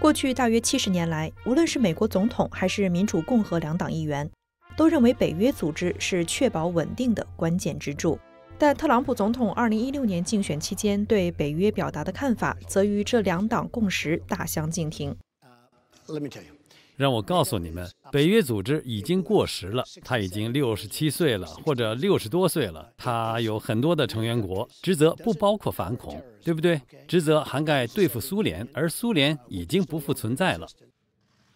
过去大约七十年来，无论是美国总统还是民主共和两党议员，都认为北约组织是确保稳定的关键支柱。但特朗普总统2016年竞选期间对北约表达的看法，则与这两党共识大相径庭。let tell me you. Uh, 让我告诉你们，北约组织已经过时了，他已经六十七岁了，或者六十多岁了。他有很多的成员国，职责不包括反恐，对不对？职责涵盖对付苏联，而苏联已经不复存在了。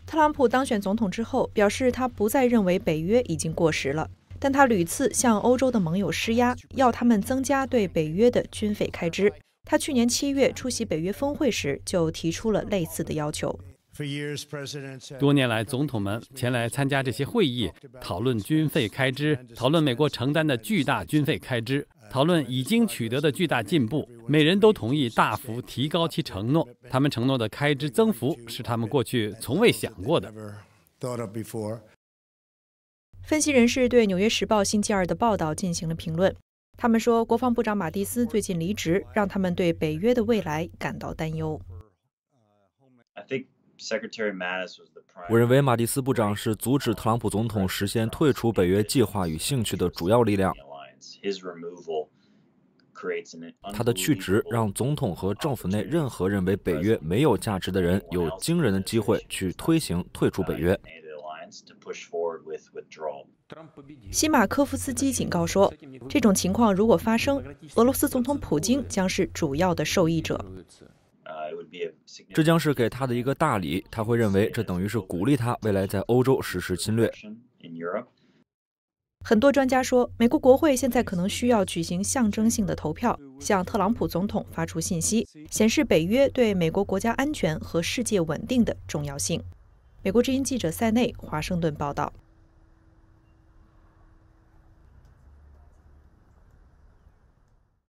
特朗普当选总统之后，表示他不再认为北约已经过时了，但他屡次向欧洲的盟友施压，要他们增加对北约的军费开支。他去年七月出席北约峰会时就提出了类似的要求。多年来，总统们前来参加这些会议，讨论军费开支，讨论美国承担的巨大军费开支，讨论已经取得的巨大进步。每人都同意大幅提高其承诺。他们承诺的开支增幅是他们过去从未想过的。分析人士对《纽约时报》星期二的报道进行了评论。他们说，国防部长马蒂斯最近离职，让他们对北约的未来感到担忧。我认为马蒂斯部长是阻止特朗普总统实现退出北约计划与兴趣的主要力量。他的去职让总统和政府内任何认为北约没有价值的人有惊人的机会去推行退出北约。西马科夫斯基警告说，这种情况如果发生，俄罗斯总统普京将是主要的受益者。这将是给他的一个大礼，他会认为这等于是鼓励他未来在欧洲实施侵略。很多专家说，美国国会现在可能需要举行象征性的投票，向特朗普总统发出信息，显示北约对美国国家安全和世界稳定的重要性。美国之音记者塞内，华盛顿报道。